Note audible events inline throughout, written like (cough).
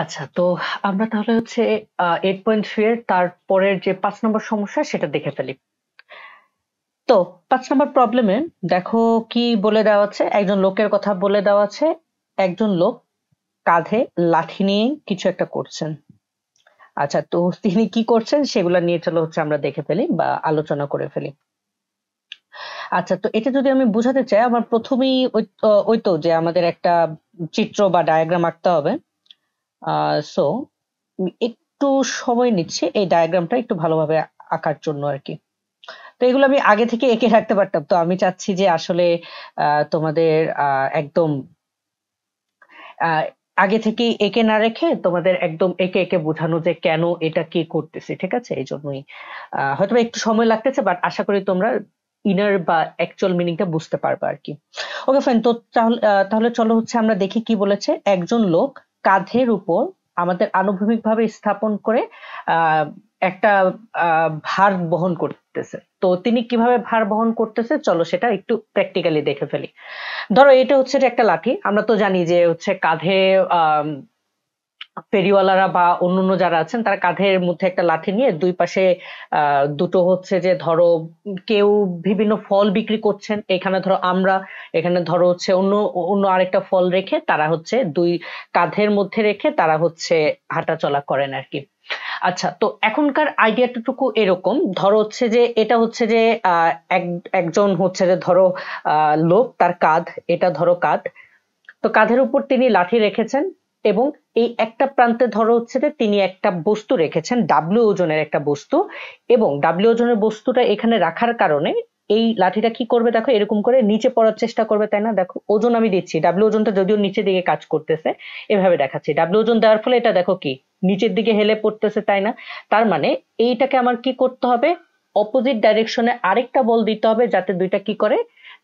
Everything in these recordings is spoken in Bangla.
আচ্ছা তো আমরা তাহলে হচ্ছে এইট পয়েন্ট থ্রি এর তারপরের যে পাঁচ নম্বর সমস্যা সেটা দেখে ফেলি তো পাঁচ নম্বর প্রবলেমে দেখো কি বলে দেওয়া আছে একজন লোকের কথা বলে দেওয়া আছে একজন লোক কাঁধে লাঠি নিয়ে কিছু একটা করছেন আচ্ছা তো তিনি কি করছেন সেগুলা নিয়ে চলো হচ্ছে আমরা দেখে ফেলি বা আলোচনা করে ফেলি আচ্ছা তো এটা যদি আমি বুঝাতে চাই আমার প্রথমেই ওই তো যে আমাদের একটা চিত্র বা ডায়াগ্রাম আঁকতে হবে সো একটু সময় নিচ্ছে এই ডায়াগ্রামটা একটু ভালোভাবে আঁকার জন্য আর কি তো এগুলো আমি আগে থেকে এঁকে রাখতে পারতাম তো আমি চাচ্ছি যে আসলে তোমাদের একদম আগে থেকে একে না রেখে তোমাদের একদম একে একে বোঝানো যে কেন এটা কি করতেছে ঠিক আছে এই জন্যই হয়তো একটু সময় লাগতেছে বাট আশা করি তোমরা ইনার বা অ্যাকচুয়াল মিনিংটা বুঝতে পারবে আর কি ওকে ফাইন তো তাহলে চলো হচ্ছে আমরা দেখি কি বলেছে একজন লোক কাঁধের উপর আমাদের আনুভূমিকভাবে স্থাপন করে একটা ভার বহন করতেছে তো তিনি কিভাবে ভার বহন করতেছে চলো সেটা একটু প্র্যাকটিক্যালি দেখে ফেলি ধরো এটা হচ্ছে একটা লাঠি আমরা তো জানি যে হচ্ছে কাঁধে ফেরিওয়ালারা বা অন্যান্য যারা আছেন তারা কাঁধের মধ্যে একটা লাঠি নিয়ে দুই পাশে দুটো হচ্ছে যে ধরো কেউ বিভিন্ন ফল বিক্রি করছেন এখানে ধরো আমরা এখানে ধরো হচ্ছে অন্য অন্য আরেকটা ফল রেখে তারা হচ্ছে দুই কাঁধের মধ্যে রেখে তারা হচ্ছে হাঁটা চলা করেন আর কি আচ্ছা তো এখনকার আইডিয়াটুকু এরকম ধরো হচ্ছে যে এটা হচ্ছে যে একজন হচ্ছে যে ধরো লোক তার কাঁধ এটা ধরো কাঁধ তো কাঁধের উপর তিনি লাঠি রেখেছেন এবং এই একটা প্রান্তে ধরো হচ্ছে যে তিনি একটা বস্তু রেখেছেন ডাব্লিউ ওজনের একটা বস্তু এবং ডাব্লিউ ওজনের বস্তুটা এখানে রাখার কারণে এই লাঠিটা কি করবে দেখো এরকম করে নিচে পড়ার চেষ্টা করবে তাই না দেখো ওজন আমি দিচ্ছি ডাব্লিউ ওজনটা যদিও নিচে দিকে কাজ করতেছে এভাবে দেখাচ্ছি ডাব্লিউ ওজন দেওয়ার ফলে এটা দেখো কি নিচের দিকে হেলে পড়তেছে তাই না তার মানে এইটাকে আমার কি করতে হবে অপোজিট ডাইরেকশনে আরেকটা বল দিতে হবে যাতে দুইটা কি করে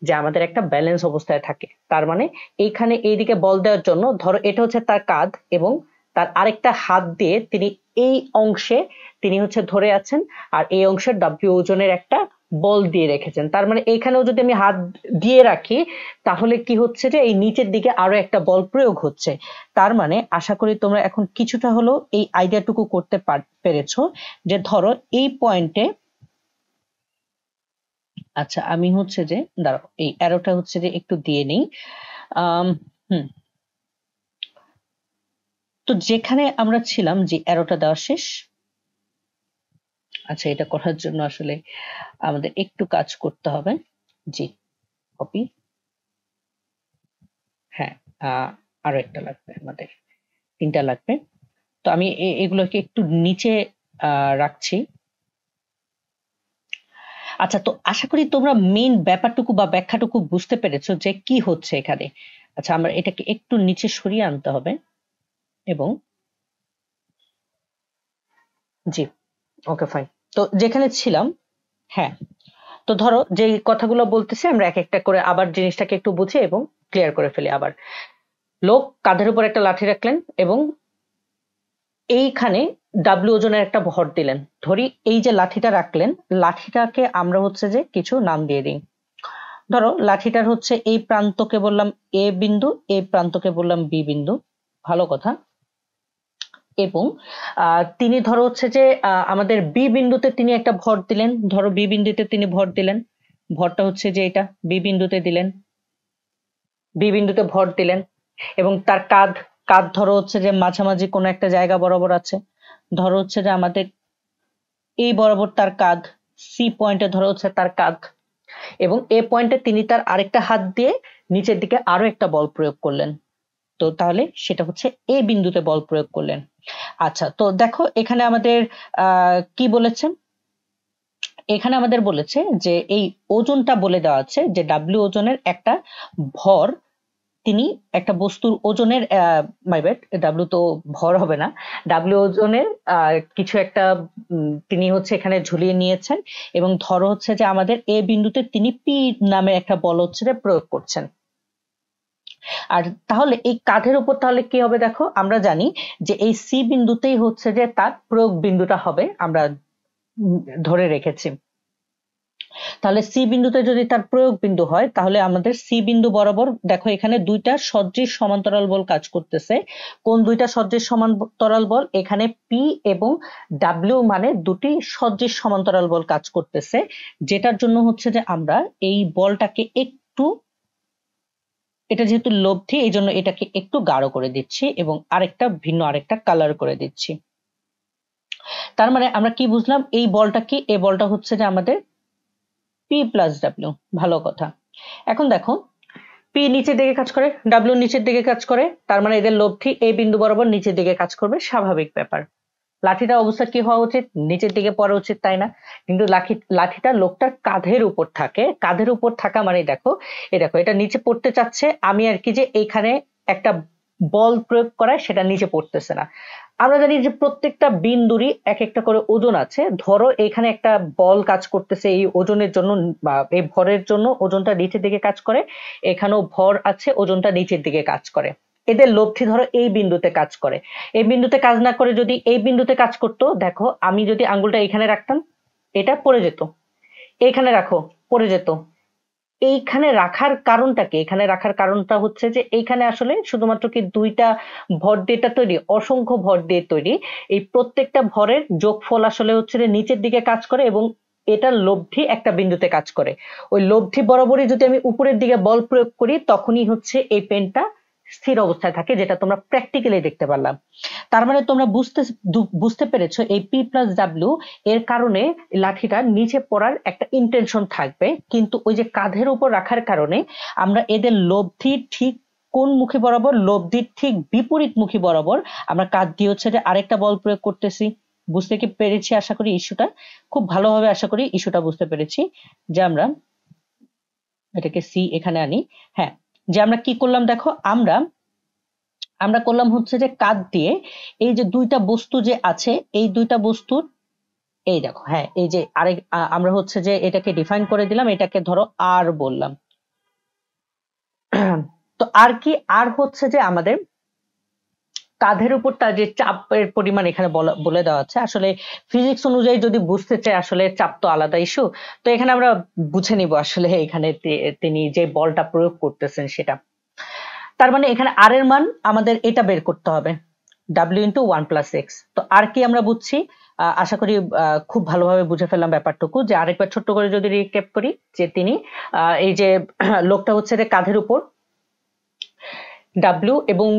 যে আমাদের একটা ব্যালেন্স অবস্থায় থাকে তার মানে এইখানে এইদিকে বল দেওয়ার জন্য ধরো এটা হচ্ছে তার কাঁধ এবং তার আরেকটা হাত দিয়ে তিনি এই অংশে তিনি হচ্ছে ধরে আছেন আর এই অংশের ডাব্লিউ ওজনের একটা বল দিয়ে রেখেছেন তার মানে এইখানেও যদি আমি হাত দিয়ে রাখি তাহলে কি হচ্ছে যে এই নিচের দিকে আরো একটা বল প্রয়োগ হচ্ছে তার মানে আশা করি তোমরা এখন কিছুটা হলেও এই আইডিয়াটুকু করতে পেরেছো যে ধরো এই পয়েন্টে আচ্ছা আমি হচ্ছে যে দাঁড়াও এই অ্যারোটা হচ্ছে যে একটু দিয়ে নেই হম তো যেখানে আমরা ছিলাম যে অ্যারোটা দেওয়া শেষ আচ্ছা এটা করার জন্য আসলে আমাদের একটু কাজ করতে হবে জি কপি হ্যাঁ আরো একটা লাগবে আমাদের তিনটা লাগবে তো আমি এগুলোকে একটু নিচে রাখছি আচ্ছা তো আশা করি তোমরা মেইন ব্যাপারটুকু বা ব্যাখ্যাটুকু বুঝতে পেরেছো যে কি হচ্ছে এখানে আচ্ছা আমরা এটাকে একটু নিচে সরিয়ে আনতে হবে এবং জি ওকে ফাইন তো যেখানে ছিলাম হ্যাঁ তো ধরো যে কথাগুলো বলতেছি আমরা এক একটা করে আবার জিনিসটাকে একটু বুঝে এবং ক্লিয়ার করে ফেলি আবার লোক কাঁধের উপর একটা লাঠি রাখলেন এবং এইখানে ডাব্লিউ ওজনের একটা ভর দিলেন ধরি এই যে লাঠিটা রাখলেন লাঠিটাকে আমরা হচ্ছে যে কিছু নাম দিয়ে দিই ধরো লাঠিটার হচ্ছে এই প্রান্তকে বললাম এ বিন্দু এই প্রান্তকে বললাম বি বিন্দু ভালো কথা এবং তিনি ধরো হচ্ছে যে আমাদের বি বিন্দুতে তিনি একটা ভর দিলেন ধরো বি বিন্দুতে তিনি ভর দিলেন ভরটা হচ্ছে যে এটা বি বিন্দুতে দিলেন বি বিন্দুতে ভর দিলেন এবং তার কাঁধ কাঁধ ধরো হচ্ছে যে মাঝামাঝি কোনো একটা জায়গা বরাবর আছে ধরো হচ্ছে যে আমাদের এই বরাবর তার কাঁধ সি পয়েন্টে ধরো হচ্ছে তার কাঁধ এবং এ পয়েন্টে তিনি তার আরেকটা হাত দিয়ে নিচের দিকে আরো একটা বল প্রয়োগ করলেন তো তাহলে সেটা হচ্ছে এ বিন্দুতে বল প্রয়োগ করলেন আচ্ছা তো দেখো এখানে আমাদের কি বলেছেন এখানে আমাদের বলেছে যে এই ওজনটা বলে দেওয়া আছে যে ডাব্লিউ ওজনের একটা ভর তিনি একটা বস্তুর ওজনের মাই ব্যাট ডাব্লু তো ভর হবে না ডাব্লু ওজনের কিছু একটা তিনি হচ্ছে এখানে ঝুলিয়ে নিয়েছেন এবং ধরো হচ্ছে যে আমাদের এ বিন্দুতে তিনি পি নামে একটা বল হচ্ছে প্রয়োগ করছেন আর তাহলে এই কাঁধের উপর তাহলে কি হবে দেখো আমরা জানি যে এই সি বিন্দুতেই হচ্ছে যে তার প্রয়োগ বিন্দুটা হবে আমরা ধরে রেখেছি তাহলে সি বিন্দুতে যদি তার প্রয়োগ বিন্দু হয় তাহলে আমাদের সি বিন্দু বরাবর দেখো এখানে দুইটা সদৃশ সমান্তরাল বল কাজ করতেছে কোন দুইটা সদৃশ সমান্তরাল বল এখানে পি এবং ডাব্লিউ মানে দুটি সদৃশ সমান্তরাল বল কাজ করতেছে যেটার জন্য হচ্ছে যে আমরা এই বলটাকে একটু এটা যেহেতু লব্ধি এই জন্য এটাকে একটু গাঢ় করে দিচ্ছি এবং আরেকটা ভিন্ন আরেকটা কালার করে দিচ্ছি তার মানে আমরা কি বুঝলাম এই বলটা কি এই বলটা হচ্ছে যে আমাদের পি প্লাস ডাব্লিউ ভালো কথা এখন দেখো পি নিচের দিকে কাজ করে ডাব্লিউ নিচের দিকে কাজ করে তার মানে এদের লব্ধি এই বিন্দু বরাবর নিচের দিকে কাজ করবে স্বাভাবিক ব্যাপার লাঠিটা অবস্থা কি হওয়া উচিত নিচের দিকে পড়া উচিত তাই না কিন্তু লাঠি লাঠিটা লোকটার কাঁধের উপর থাকে কাঁধের উপর থাকা মানে দেখো এ দেখো এটা নিচে পড়তে চাচ্ছে আমি আর কি যে এখানে একটা বল প্রয়োগ করায় সেটা নিচে পড়তেছে না আমরা জানি যে প্রত্যেকটা বিন্দুরই এক একটা করে ওজন আছে ধরো এখানে একটা বল কাজ করতেছে এই ওজনের জন্য বা এই ভরের জন্য ওজনটা নিচের দিকে কাজ করে এখানেও ভর আছে ওজনটা নিচের দিকে কাজ করে এদের লব্ধি ধরো এই বিন্দুতে কাজ করে এই বিন্দুতে কাজ না করে যদি এই বিন্দুতে কাজ করতো দেখো আমি যদি আঙ্গুলটা এখানে রাখতাম এটা পড়ে যেত এখানে রাখো পড়ে যেত এইখানে রাখার কারণটা কি এখানে রাখার কারণটা হচ্ছে যে এইখানে আসলে শুধুমাত্র কি দুইটা ভর ডেটা তৈরি অসংখ্য ভর দিয়ে তৈরি এই প্রত্যেকটা ভরের যোগফল আসলে হচ্ছে যে নিচের দিকে কাজ করে এবং এটা লব্ধি একটা বিন্দুতে কাজ করে ওই লব্ধি বরাবরই যদি আমি উপরের দিকে বল প্রয়োগ করি তখনই হচ্ছে এই পেনটা স্থির অবস্থায় থাকে যেটা তোমরা প্র্যাকটিক্যালি দেখতে পারলাম তার মানে তোমরা বুঝতে বুঝতে পেরেছো এই পি প্লাস ডাব্লিউ এর কারণে লাঠিটা নিচে পড়ার একটা ইন্টেনশন থাকবে কিন্তু ওই যে কাঁধের উপর রাখার কারণে আমরা এদের লব্ধি ঠিক কোন মুখী বরাবর লব্ধির ঠিক বিপরীত মুখী বরাবর আমরা কাঁধ দিয়ে হচ্ছে যে আরেকটা বল প্রয়োগ করতেছি বুঝতে কি পেরেছি আশা করি ইস্যুটা খুব ভালোভাবে আশা করি ইস্যুটা বুঝতে পেরেছি যে আমরা এটাকে সি এখানে আনি হ্যাঁ যে আমরা কি করলাম দেখো আমরা আমরা করলাম হচ্ছে যে কাত দিয়ে এই যে দুইটা বস্তু যে আছে এই দুইটা বস্তুর এই দেখো হ্যাঁ এই যে আরেক আমরা হচ্ছে যে এটাকে ডিফাইন করে দিলাম এটাকে ধরো আর বললাম (clears throat) তো আর কি আর হচ্ছে যে আমাদের কাঁধের উপর তার যে চাপের পরিমাণ এখানে বলে দেওয়া আছে আসলে ফিজিক্স অনুযায়ী যদি বুঝতে চাই আসলে চাপ তো আলাদা ইস্যু তো এখানে আমরা বুঝে নিব আসলে এখানে তিনি যে বলটা প্রয়োগ করতেছেন সেটা তার মানে এখানে আর এর মান আমাদের এটা বের করতে হবে W into one plus X তো আর কি আমরা বুঝছি আশা করি খুব ভালোভাবে বুঝে ফেললাম ব্যাপারটুকু যে আরেকবার ছোট্ট করে যদি রিক্যাপ করি যে তিনি এই যে (clears throat) লোকটা হচ্ছে যে কাঁধের উপর ডাব্লু এবং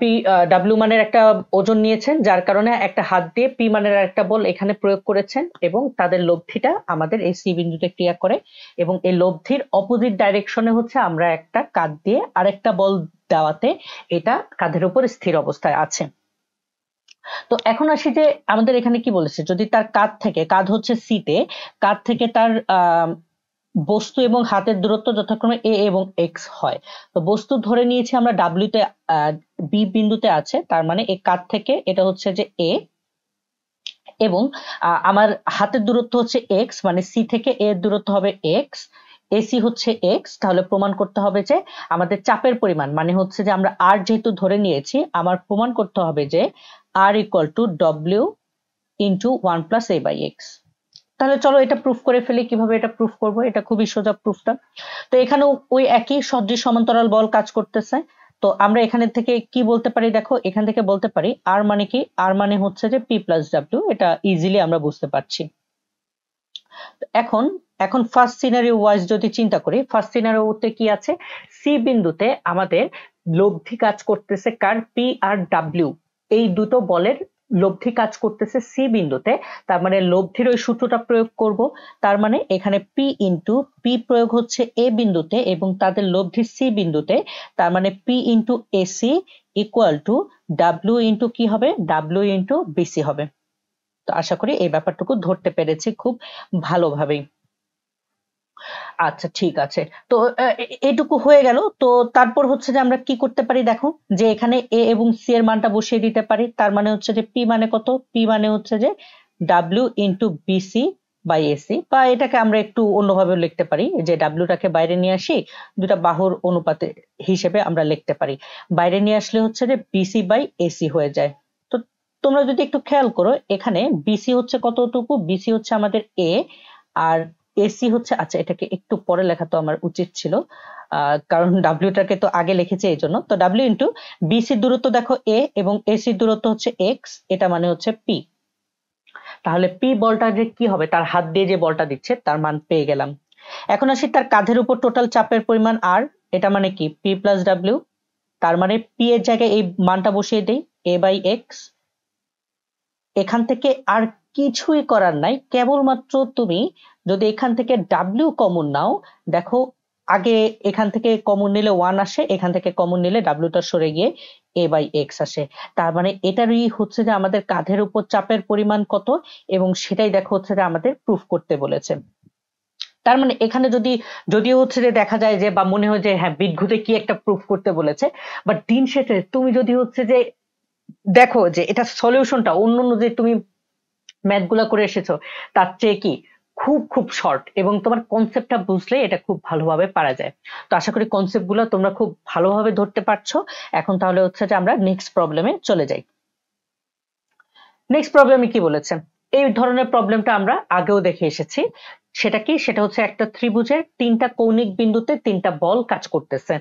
পি ডাব্লু মানের একটা ওজন নিয়েছেন যার কারণে একটা হাত দিয়ে পি মানের একটা বল এখানে প্রয়োগ করেছেন এবং তাদের লব্ধিটা আমাদের এই সি বিন্দুতে ক্রিয়া করে এবং এই লব্ধির অপোজিট ডাইরেকশনে হচ্ছে আমরা একটা কাঁধ দিয়ে আরেকটা বল দেওয়াতে এটা কাঁধের উপর স্থির অবস্থায় আছে তো এখন আসি যে আমাদের এখানে কি বলেছে যদি তার কাঁধ থেকে কাঁধ হচ্ছে সিতে কাঁধ থেকে তার আহ বস্তু এবং হাতের দূরত্ব যথাক্রমে এ এবং এক্স হয় তো বস্তু ধরে নিয়েছি আমরা ডাব্লিউতে বি বিন্দুতে আছে তার মানে এ কাত থেকে এটা হচ্ছে যে এ এবং আমার হাতের দূরত্ব হচ্ছে এক্স মানে সি থেকে এ দূরত্ব হবে এক্স এসি হচ্ছে এক্স তাহলে প্রমাণ করতে হবে যে আমাদের চাপের পরিমাণ মানে হচ্ছে যে আমরা আর যেহেতু ধরে নিয়েছি আমার প্রমাণ করতে হবে যে R equal to W into one plus A by X তাহলে চলো এটা প্রুফ করে ফেলি কিভাবে এটা প্রুফ করব এটা খুবই সোজা প্রুফটা তো এখানে ওই একই সদৃশ সমান্তরাল বল কাজ করতেছে তো আমরা এখানে থেকে কি বলতে পারি দেখো এখান থেকে বলতে পারি আর মানে কি আর মানে হচ্ছে যে পি প্লাস ডাব্লিউ এটা ইজিলি আমরা বুঝতে পারছি এখন এখন ফার্স্ট সিনারি ওয়াইজ যদি চিন্তা করি ফার্স্ট সিনারিওতে কি আছে সি বিন্দুতে আমাদের লব্ধি কাজ করতেছে কার পি আর ডাব্লিউ এই দুটো বলের লব্ধি কাজ করতেছে সি বিন্দুতে তার মানে লব্ধির ওই সূত্রটা প্রয়োগ করব তার মানে এখানে পি ইন্টু পি প্রয়োগ হচ্ছে এ বিন্দুতে এবং তাদের লব্ধি সি বিন্দুতে তার মানে P into AC equal to W into কি হবে ডাব্লিউ ইন্টু বিসি হবে তো আশা করি এই ব্যাপারটুকু ধরতে পেরেছি খুব ভালোভাবেই আচ্ছা ঠিক আছে তো এটুকু হয়ে গেল তো তারপর হচ্ছে যে আমরা কি করতে পারি দেখো যে এখানে এ এবং সি এর মানটা বসিয়ে দিতে পারি তার মানে হচ্ছে যে পি মানে কত পি মানে হচ্ছে যে W into BC by AC বা এটাকে আমরা একটু অন্যভাবে লিখতে পারি যে ডাব্লিউটাকে বাইরে নিয়ে আসি দুটা বাহুর অনুপাতে হিসেবে আমরা লিখতে পারি বাইরে নিয়ে আসলে হচ্ছে যে বিসি বাই এসি হয়ে যায় তো তোমরা যদি একটু খেয়াল করো এখানে বিসি হচ্ছে কতটুকু বিসি হচ্ছে আমাদের এ আর এসি হচ্ছে আচ্ছা এটাকে একটু পরে লেখা তো আমার উচিত ছিল কারণ ডাব্লিউটাকে তো আগে লিখেছে এই জন্য তো ডাব্লিউ ইন্টু বিসি দূরত্ব দেখো এ এবং এসি দূরত্ব হচ্ছে এক্স এটা মানে হচ্ছে পি তাহলে পি বলটা যে কি হবে তার হাত দিয়ে যে বলটা দিচ্ছে তার মান পেয়ে গেলাম এখন আসি তার কাঁধের উপর টোটাল চাপের পরিমাণ আর এটা মানে কি পি প্লাস ডাব্লিউ তার মানে পি এর জায়গায় এই মানটা বসিয়ে দেই এ বাই এক্স এখান থেকে আর কিছুই করার নাই কেবলমাত্র তুমি যদি এখান থেকে ডাব্লিউ কমন নাও দেখো আগে এখান থেকে কমন নিলে ওয়ান আসে এখান থেকে কমন নিলে ডাব্লিউটা সরে গিয়ে এ বাই এক্স আসে তার মানে এটারই হচ্ছে যে আমাদের কাঁধের উপর চাপের পরিমাণ কত এবং সেটাই দেখো হচ্ছে যে আমাদের প্রুফ করতে বলেছে তার মানে এখানে যদি যদিও হচ্ছে যে দেখা যায় যে বা মনে হয় যে হ্যাঁ বিদ্ঘুতে কি একটা প্রুফ করতে বলেছে বাট দিন শেষে তুমি যদি হচ্ছে যে দেখো যে এটা সলিউশনটা অন্য অন্য যে তুমি ম্যাথগুলো করে এসেছো তার চেয়ে কি খুব খুব শর্ট এবং তোমার কনসেপ্টটা বুঝলে এটা খুব ভালোভাবে পারা যায় তো আশা করি কনসেপ্টগুলো তোমরা খুব ভালোভাবে ধরতে পারছো এখন তাহলে হচ্ছে যে আমরা নেক্সট প্রবলেমে চলে যাই নেক্সট প্রবলেমে কি বলেছে এই ধরনের প্রবলেমটা আমরা আগেও দেখে এসেছি সেটা কি সেটা হচ্ছে একটা ত্রিভুজের তিনটা কৌণিক বিন্দুতে তিনটা বল কাজ করতেছে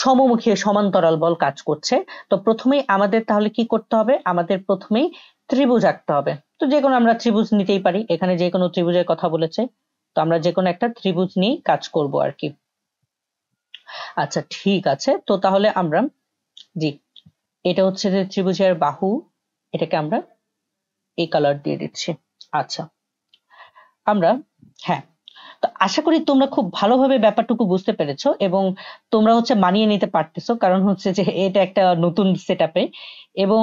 সমমুখী সমান্তরাল বল কাজ করছে তো প্রথমেই আমাদের তাহলে কি করতে হবে আমাদের প্রথমেই ত্রিভুজ আঁকতে হবে তো যে কোনো আমরা ত্রিভুজ নিতেই পারি এখানে যে কোনো ত্রিভুজের কথা বলেছে তো আমরা যে কোনো একটা ত্রিভুজ নিয়ে কাজ করব আর কি আচ্ছা ঠিক আছে তো তাহলে আমরা জি এটা হচ্ছে যে ত্রিভুজের বাহু এটাকে আমরা এই কালার দিয়ে দিচ্ছি আচ্ছা আমরা হ্যাঁ তো আশা করি তোমরা খুব ভালোভাবে ব্যাপারটুকু বুঝতে পেরেছো এবং তোমরা হচ্ছে মানিয়ে নিতে পারতেছো কারণ হচ্ছে যে এটা একটা নতুন সেট আপে এবং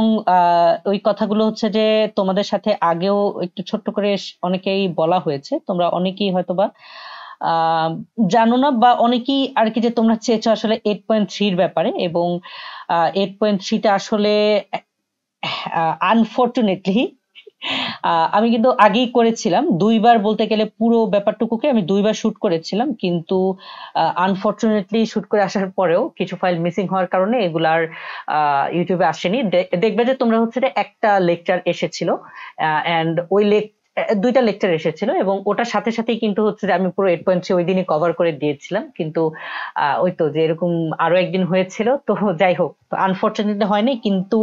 ওই কথাগুলো হচ্ছে যে তোমাদের সাথে আগেও একটু ছোট্ট করে অনেকেই বলা হয়েছে তোমরা অনেকেই হয়তোবা জানো না বা অনেকেই আর কি যে তোমরা চেয়েছো আসলে এইট পয়েন্ট থ্রির ব্যাপারে এবং এইট পয়েন্ট থ্রিটা আসলে আনফর্চুনেটলি আমি কিন্তু আগেই করেছিলাম দুইবার বলতে গেলে পুরো ব্যাপারটুকুকে আমি দুইবার শুট করেছিলাম কিন্তু আনফর্চুনেটলি শুট করে আসার পরেও কিছু ফাইল মিসিং হওয়ার কারণে এগুলার আহ ইউটিউবে আসেনি দেখবে যে তোমরা হচ্ছে একটা লেকচার এসেছিল অ্যান্ড ওই লেক দুইটা লেকচার এসেছিল এবং ওটার সাথে সাথেই কিন্তু হচ্ছে যে আমি পুরো এইট পয়েন্ট থ্রি ওই দিনই কভার করে দিয়েছিলাম কিন্তু ওই তো যে এরকম আরো একদিন হয়েছিল তো যাই হোক আনফর্চুনেটলি হয়নি কিন্তু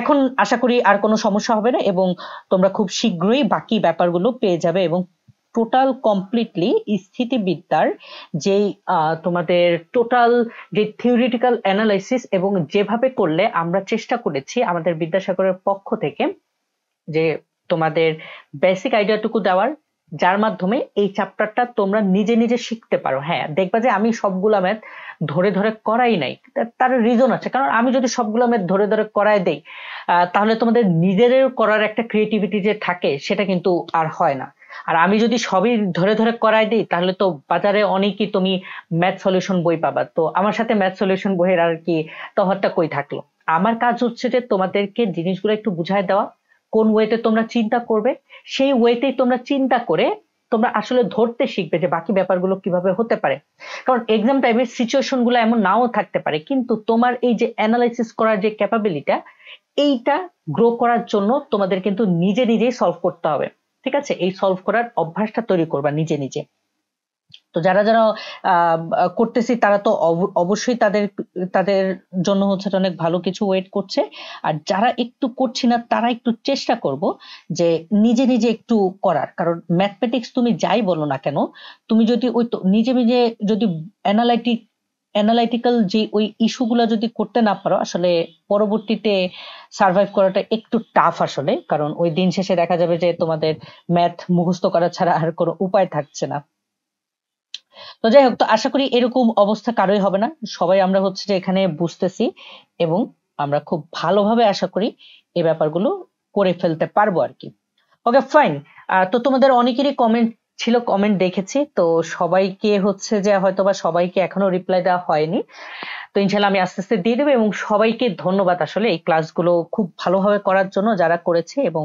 এখন আশা করি আর কোনো সমস্যা হবে না এবং তোমরা খুব শীঘ্রই বাকি ব্যাপারগুলো পেয়ে যাবে এবং টোটাল কমপ্লিটলি স্থিতিবিদ্যার যে তোমাদের টোটাল যে থিওরিটিক্যাল অ্যানালাইসিস এবং যেভাবে করলে আমরা চেষ্টা করেছি আমাদের বিদ্যাসাগরের পক্ষ থেকে যে তোমাদের বেসিক আইডিয়াটুকু দেওয়ার যার মাধ্যমে এই চ্যাপ্টারটা তোমরা নিজে নিজে শিখতে পারো হ্যাঁ দেখবা যে আমি সবগুলা ম্যাথ ধরে ধরে করাই নাই তার রিজন আছে কারণ আমি যদি সবগুলো ম্যাথ ধরে ধরে করাই দেই তাহলে তোমাদের নিজের করার একটা ক্রিয়েটিভিটি যে থাকে সেটা কিন্তু আর হয় না আর আমি যদি সবই ধরে ধরে করাই দিই তাহলে তো বাজারে অনেকই তুমি ম্যাথ সলিউশন বই পাবা তো আমার সাথে ম্যাথ সলিউশন বইয়ের আর কি তহরটা কই থাকলো আমার কাজ হচ্ছে যে তোমাদেরকে জিনিসগুলো একটু বুঝাই দেওয়া কোন ওয়েতে তোমরা চিন্তা করবে সেই ওয়েতেই তোমরা চিন্তা করে তোমরা আসলে ধরতে শিখবে যে বাকি ব্যাপারগুলো কিভাবে হতে পারে কারণ এক্সাম টাইমের সিচুয়েশন গুলো এমন নাও থাকতে পারে কিন্তু তোমার এই যে অ্যানালাইসিস করার যে ক্যাপাবিলিটা এইটা গ্রো করার জন্য তোমাদের কিন্তু নিজে নিজেই সলভ করতে হবে ঠিক আছে এই সলভ করার অভ্যাসটা তৈরি করবা নিজে নিজে তো যারা যারা করতেছি তারা তো অবশ্যই তাদের তাদের জন্য হচ্ছে অনেক ভালো কিছু ওয়েট করছে আর যারা একটু করছি না তারা একটু চেষ্টা করব যে নিজে নিজে একটু করার কারণ ম্যাথমেটিক্স তুমি যাই বলো না কেন তুমি যদি ওই নিজে নিজে যদি অ্যানালাইটিক অ্যানালাইটিক্যাল যে ওই ইস্যুগুলো যদি করতে না পারো আসলে পরবর্তীতে সার্ভাইভ করাটা একটু টাফ আসলে কারণ ওই দিন শেষে দেখা যাবে যে তোমাদের ম্যাথ মুখস্থ করা ছাড়া আর কোনো উপায় থাকছে না তো যাই হোক তো আশা করি এরকম অবস্থা কারোই হবে না সবাই আমরা হচ্ছে যে এখানে বুঝতেছি এবং আমরা খুব ভালোভাবে আশা করি এ ব্যাপারগুলো করে ফেলতে পারবো আর কি ওকে ফাইন তো তোমাদের অনেকেরই কমেন্ট ছিল কমেন্ট দেখেছি তো সবাইকে হচ্ছে যে হয়তো বা সবাইকে এখনো রিপ্লাই দেওয়া হয়নি তো ইনশাল্লাহ আমি আস্তে আস্তে দিয়ে দেবো এবং সবাইকে ধন্যবাদ আসলে এই ক্লাসগুলো খুব ভালোভাবে করার জন্য যারা করেছে এবং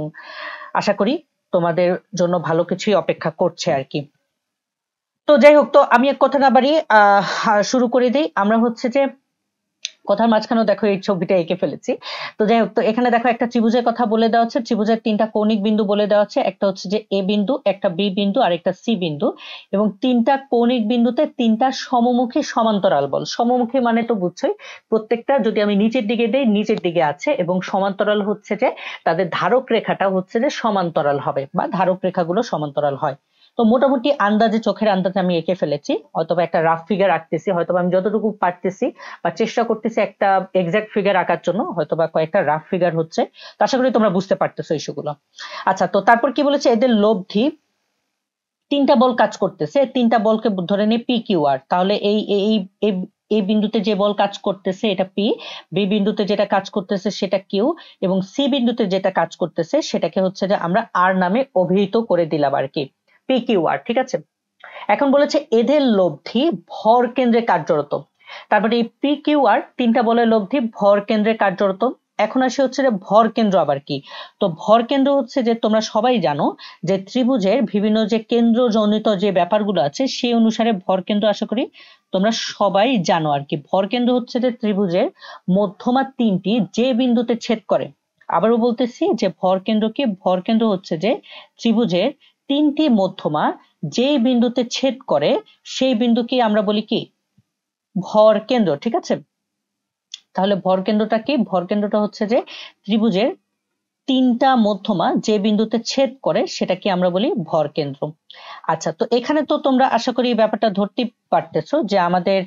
আশা করি তোমাদের জন্য ভালো কিছুই অপেক্ষা করছে আর কি তো যাই হোক তো আমি এক কথা না বাড়ি শুরু করে দিই আমরা হচ্ছে যে কথার মাঝখানেও দেখো এই ছবিটা এঁকে ফেলেছি তো যাই হোক তো এখানে দেখো একটা ত্রিভুজের কথা বলে দেওয়া হচ্ছে ত্রিভুজের তিনটা কৌণিক বিন্দু বলে দেওয়া হচ্ছে একটা হচ্ছে যে এ বিন্দু একটা বি বিন্দু আর একটা সি বিন্দু এবং তিনটা কৌণিক বিন্দুতে তিনটা সমমুখী সমান্তরাল বল সমমুখী মানে তো বুঝছই প্রত্যেকটা যদি আমি নিচের দিকে দেই নিচের দিকে আছে এবং সমান্তরাল হচ্ছে যে তাদের ধারক রেখাটা হচ্ছে যে সমান্তরাল হবে বা ধারক রেখাগুলো সমান্তরাল হয় তো মোটামুটি আন্দাজে চোখের আন্দাজে আমি এঁকে ফেলেছি অথবা একটা রাফ ফিগার আঁকতেছি হয়তো আমি যতটুকু পারতেছি বা চেষ্টা করতেছি একটা এক্সাক্ট ফিগার আঁকার জন্য হয়তো বা কয়েকটা রাফ ফিগার হচ্ছে তো আশা করি তোমরা বুঝতে পারতেছো ইস্যুগুলো আচ্ছা তো তারপর কি বলেছে এদের লব্ধি তিনটা বল কাজ করতেছে তিনটা বলকে ধরে নিয়ে পি কিউ আর তাহলে এই এই এই বিন্দুতে যে বল কাজ করতেছে এটা পি বি বিন্দুতে যেটা কাজ করতেছে সেটা কিউ এবং সি বিন্দুতে যেটা কাজ করতেছে সেটাকে হচ্ছে যে আমরা আর নামে অভিহিত করে দিলাম আর কি পিকিউআর ঠিক আছে এখন বলেছে এদের লব্ধি ভর কেন্দ্রে কার্যরত তারপরে মানে এই পিকিউআর তিনটা বলের লব্ধি ভর কেন্দ্রে কার্যরত এখন আসি হচ্ছে যে ভর কেন্দ্র আবার কি তো ভর কেন্দ্র হচ্ছে যে তোমরা সবাই জানো যে ত্রিভুজের বিভিন্ন যে কেন্দ্র জনিত যে ব্যাপারগুলো আছে সেই অনুসারে ভর কেন্দ্র আশা করি তোমরা সবাই জানো আর কি ভর কেন্দ্র হচ্ছে যে ত্রিভুজের মধ্যমা তিনটি যে বিন্দুতে ছেদ করে আবারও বলতেছি যে ভর কেন্দ্র কি ভর কেন্দ্র হচ্ছে যে ত্রিভুজের তিনটি মধ্যমা যেই বিন্দুতে ছেদ করে সেই বিন্দুকে আমরা বলি কি ভর কেন্দ্র ঠিক আছে তাহলে ভর কেন্দ্রটা কি ভর কেন্দ্রটা হচ্ছে যে ত্রিভুজের তিনটা মধ্যমা যে বিন্দুতে ছেদ করে সেটাকে আমরা বলি ভর কেন্দ্র আচ্ছা তো এখানে তো তোমরা আশা করি ব্যাপারটা ধরতে পারতেছো যে আমাদের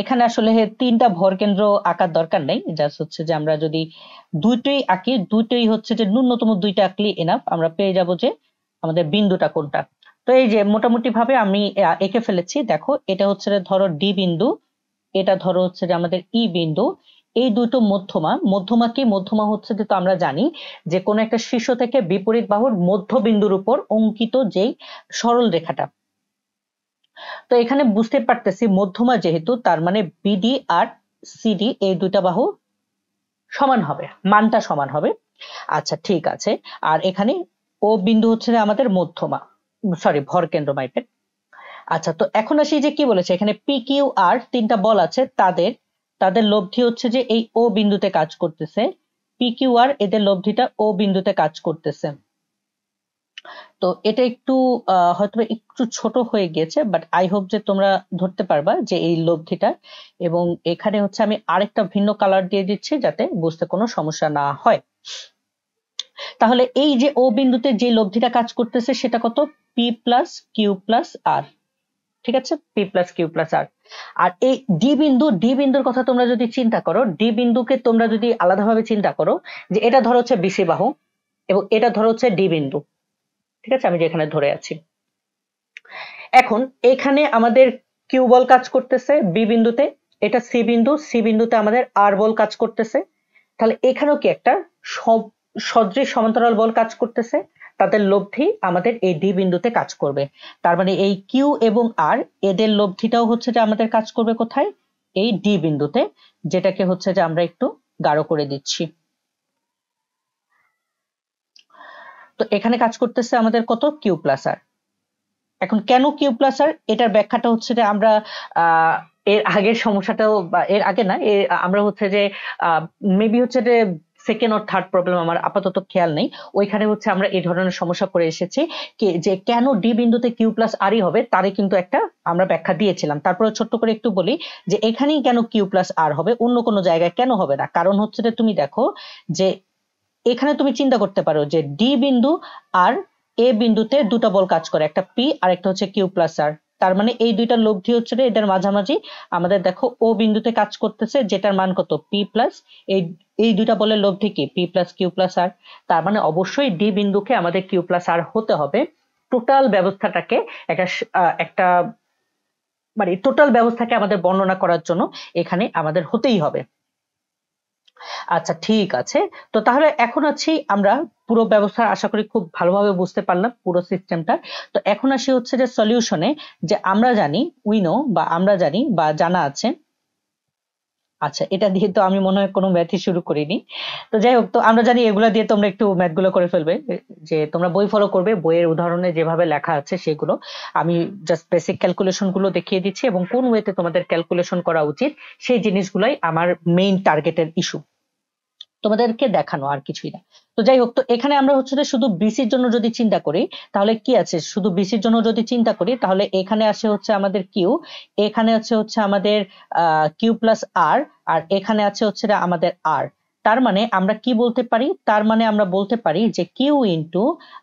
এখানে আসলে তিনটা ভর কেন্দ্র আঁকার দরকার নেই জাস্ট হচ্ছে যে আমরা যদি দুইটাই আঁকি দুইটাই হচ্ছে যে ন্যূনতম দুইটা আঁকলি এনাফ আমরা পেয়ে যাব যে আমাদের বিন্দুটা কোনটা তো এই যে মোটামুটি ভাবে আমি এঁকে ফেলেছি দেখো এটা হচ্ছে ধরো ডি বিন্দু এটা ধরো হচ্ছে যে আমাদের ই বিন্দু এই দুটো মধ্যমা মধ্যমা কি মধ্যমা হচ্ছে যে তো আমরা জানি যে কোন একটা শীর্ষ থেকে বিপরীত বাহুর মধ্যবিন্দুর উপর অঙ্কিত যেই সরল রেখাটা তো এখানে বুঝতে পারতেছি মধ্যমা যেহেতু তার মানে বিডি আর সিডি এই দুটা বাহু সমান হবে মানটা সমান হবে আচ্ছা ঠিক আছে আর এখানে ও বিন্দু হচ্ছে আমাদের মধ্যমা সরি ভর কেন্দ্র মাইপের আচ্ছা তো এখন আসি যে কি বলেছে এখানে পি কিউ আর তিনটা বল আছে তাদের তাদের লব্ধি হচ্ছে যে এই ও বিন্দুতে কাজ করতেছে পি কিউ আর এদের লব্ধিটা ও বিন্দুতে কাজ করতেছে তো এটা একটু হয়তো একটু ছোট হয়ে গিয়েছে বাট আই হোপ যে তোমরা ধরতে পারবা যে এই লব্ধিটা এবং এখানে হচ্ছে আমি আরেকটা ভিন্ন কালার দিয়ে দিচ্ছি যাতে বুঝতে কোনো সমস্যা না হয় তাহলে এই যে ও বিন্দুতে যে লব্ধিটা কাজ করতেছে সেটা কত P plus Q plus R ঠিক আছে P plus Q plus R আর এই ডি বিন্দু ডি বিন্দুর কথা তোমরা যদি চিন্তা করো ডি বিন্দুকে তোমরা যদি আলাদাভাবে চিন্তা করো যে এটা ধরো হচ্ছে বিসি বাহু এবং এটা ধরো হচ্ছে ডি বিন্দু ঠিক আছে আমি যেখানে ধরে আছি এখন এখানে আমাদের কিউ বল কাজ করতেছে বি বিন্দুতে এটা সি বিন্দু সি বিন্দুতে আমাদের আর বল কাজ করতেছে তাহলে এখানেও কি একটা সব সদৃশ সমান্তরাল বল কাজ করতেছে তাদের লব্ধি আমাদের এই ডি বিন্দুতে কাজ করবে তার মানে এই কিউ এবং আর এদের লব্ধিটাও হচ্ছে যে আমাদের কাজ করবে কোথায় এই ডি বিন্দুতে যেটাকে হচ্ছে যে আমরা একটু গাঢ় করে দিচ্ছি তো এখানে কাজ করতেছে আমাদের কত কিউ প্লাস আর এখন কেন কিউ প্লাস আর এটার ব্যাখ্যাটা হচ্ছে যে আমরা এর আগের সমস্যাটাও এর আগে না আমরা হচ্ছে যে মেবি হচ্ছে যে সেকেন্ড অর থার্ড প্রবলেম আমার আপাতত খেয়াল নেই ওইখানে হচ্ছে আমরা এই ধরনের সমস্যা করে এসেছি যে কেন ডি বিন্দুতে কিউ প্লাস আরই হবে তারই কিন্তু একটা আমরা ব্যাখ্যা দিয়েছিলাম তারপরে ছোট্ট করে একটু বলি যে এখানেই কেন কিউ প্লাস আর হবে অন্য কোনো জায়গায় কেন হবে না কারণ হচ্ছে যে তুমি দেখো যে এখানে তুমি চিন্তা করতে পারো যে ডি বিন্দু আর এ বিন্দুতে দুটো বল কাজ করে একটা পি আর একটা হচ্ছে কিউ প্লাস আর তার মানে এই দুইটা লব্ধি হচ্ছে এদের মাঝামাঝি আমাদের দেখো ও বিন্দুতে কাজ করতেছে যেটার মান কত পি প্লাস এই এই দুইটা বলে লব্ধি কি P plus Q plus R তার মানে অবশ্যই ডি বিন্দুকে আমাদের কিউ প্লাস আর হতে হবে টোটাল ব্যবস্থাটাকে একটা একটা মানে টোটাল ব্যবস্থাকে আমাদের বর্ণনা করার জন্য এখানে আমাদের হতেই হবে আচ্ছা ঠিক আছে তো তাহলে এখন আছি আমরা পুরো ব্যবস্থা আশা করি খুব ভালোভাবে বুঝতে পারলাম পুরো সিস্টেমটা তো এখন আসি হচ্ছে যে সলিউশনে যে আমরা জানি উইনো বা আমরা জানি বা জানা আছে আচ্ছা এটা দিয়ে তো আমি মনে হয় কোনো ম্যাথই শুরু করিনি তো যাই হোক তো আমরা জানি এগুলা দিয়ে তোমরা একটু ম্যাথগুলো করে ফেলবে যে তোমরা বই ফলো করবে বইয়ের উদাহরণে যেভাবে লেখা আছে সেগুলো আমি জাস্ট বেসিক ক্যালকুলেশন গুলো দেখিয়ে দিচ্ছি এবং কোন ওয়েতে তোমাদের ক্যালকুলেশন করা উচিত সেই জিনিসগুলোই আমার মেইন টার্গেটের ইস্যু তোমাদেরকে দেখানো আর কিছুই না তো যাই হোক তো এখানে আমরা হচ্ছে যে শুধু বিসির জন্য যদি চিন্তা করি তাহলে কি আছে শুধু বিসির জন্য যদি চিন্তা করি তাহলে এখানে আসে হচ্ছে আমাদের কিউ এখানে আছে হচ্ছে আমাদের কিউ প্লাস আর আর এখানে আছে হচ্ছে আমাদের আর তার মানে আমরা কি বলতে পারি তার মানে আমরা বলতে পারি যে কিউ ইন্টু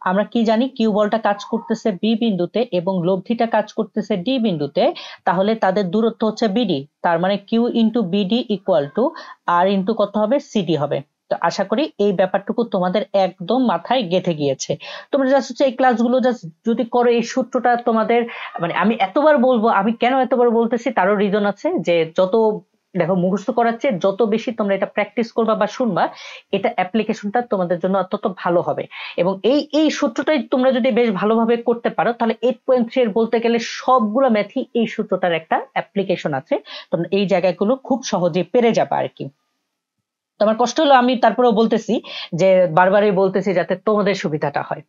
আমরা কি জানি কিউ বলটা কাজ করতেছে বি বিন্দুতে এবং লব্ধিটা কাজ করতেছে ডি বিন্দুতে তাহলে তাদের দূরত্ব হচ্ছে বিডি তার মানে Q into BD equal to R into কত হবে সিডি হবে তো আশা করি এই ব্যাপারটুকু তোমাদের একদম মাথায় গেঁথে গিয়েছে তোমরা জাস্ট হচ্ছে এই ক্লাসগুলো জাস্ট যদি করো এই সূত্রটা তোমাদের মানে আমি এতবার বলবো আমি কেন এতবার বলতেছি তারও রিজন আছে যে যত দেখো মুখস্থ করার চেয়ে যত বেশি তোমরা এটা প্র্যাকটিস করবা বা শুনবা এটা অ্যাপ্লিকেশনটা তোমাদের জন্য অত্যন্ত ভালো হবে এবং এই এই সূত্রটাই তোমরা যদি বেশ ভালোভাবে করতে পারো তাহলে এইট পয়েন্ট থ্রি এর বলতে গেলে সবগুলো ম্যাথই এই সূত্রটার একটা অ্যাপ্লিকেশন আছে তোমরা এই জায়গাগুলো খুব সহজে পেরে যাবে আর কি তোমার কষ্ট হলো আমি তারপরেও বলতেছি যে বারবারই বলতেছি যাতে তোমাদের সুবিধাটা হয়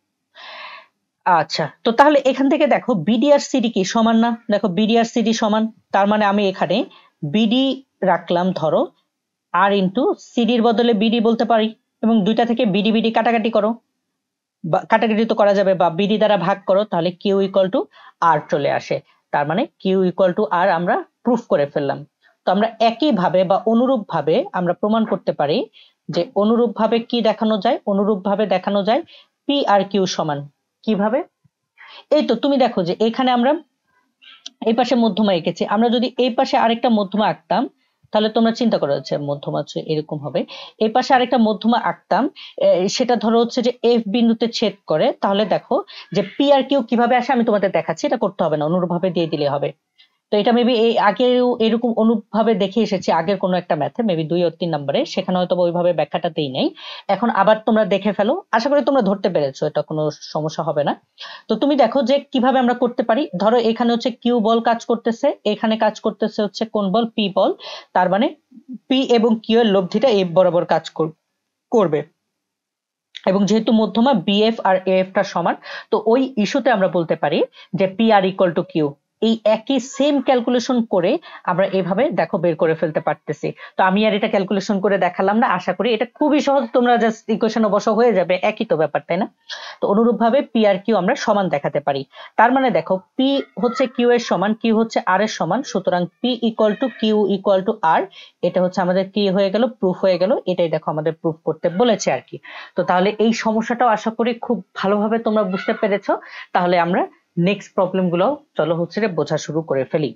আচ্ছা তো তাহলে এখান থেকে দেখো বিডিআর সিডি কি সমান না দেখো বিডিআর সিডি সমান তার মানে আমি এখানে বিডি রাখলাম ধরো আর ইন্টু সিডির বদলে বিডি বলতে পারি এবং দুইটা থেকে বিডি বিডি কাটাকাটি করো বা কাটাকাটি তো করা যাবে বা বিডি দ্বারা ভাগ করো তাহলে কিউ ইকুয়াল টু আর চলে আসে তার মানে কিউ ইকুয়াল টু আর আমরা প্রুফ করে ফেললাম তো আমরা একইভাবে বা অনুরূপভাবে আমরা প্রমাণ করতে পারি যে অনুরূপভাবে কি দেখানো যায় অনুরূপভাবে দেখানো যায় পি আর কিউ সমান কিভাবে এই তো তুমি দেখো যে এখানে আমরা এই পাশে মধ্যমা এঁকেছি আমরা যদি এই পাশে আরেকটা মধ্যমা আঁকতাম তাহলে তোমরা চিন্তা করো যে মধ্যমা হচ্ছে এরকম হবে এর পাশে আরেকটা মধ্যমা আঁকতাম সেটা ধরো হচ্ছে যে এফ বিন্দুতে ছেদ করে তাহলে দেখো যে পি আর কিউ কিভাবে আসে আমি তোমাদের দেখাচ্ছি এটা করতে হবে না অনুরূপভাবে দিয়ে দিলে হবে তো এটা মেবি এই আগেও এরকম অনুভাবে দেখে এসেছি আগের কোনো একটা ম্যাথে মেবি দুই ও তিন নম্বরে সেখানে হয়তো ওইভাবে ব্যাখ্যাটাতেই নেই এখন আবার তোমরা দেখে ফেলো আশা করি তোমরা ধরতে পেরেছো এটা কোনো সমস্যা হবে না তো তুমি দেখো যে কিভাবে আমরা করতে পারি ধরো এখানে হচ্ছে কিউ বল কাজ করতেছে এখানে কাজ করতেছে হচ্ছে কোন বল পি বল তার মানে পি এবং কিউ এর লব্ধিটা এফ বরাবর কাজ করবে এবং যেহেতু মধ্যমা বিএফ আর এএফ টা সমান তো ওই ইস্যুতে আমরা বলতে পারি যে P R equal to Q এই একই সেম ক্যালকুলেশন করে আমরা এভাবে দেখো বের করে ফেলতে পারতেছি তো আমি আর এটা ক্যালকুলেশন করে দেখালাম না আশা করি এটা খুবই সহজ তোমরা জাস্ট ইকুয়েশন অবশ্য হয়ে যাবে একই তো ব্যাপার তাই না তো অনুরূপভাবে পি আর কিউ আমরা সমান দেখাতে পারি তার মানে দেখো পি হচ্ছে কিউ এর সমান কিউ হচ্ছে আর এর সমান সুতরাং P equal to Q equal to R এটা হচ্ছে আমাদের কি হয়ে গেল প্রুফ হয়ে গেল এটাই দেখো আমাদের প্রুফ করতে বলেছে আর কি তো তাহলে এই সমস্যাটাও আশা করি খুব ভালোভাবে তোমরা বুঝতে পেরেছো তাহলে আমরা নেক্সট প্রবলেমগুলো চলো হচ্ছে বোঝা শুরু করে ফেলি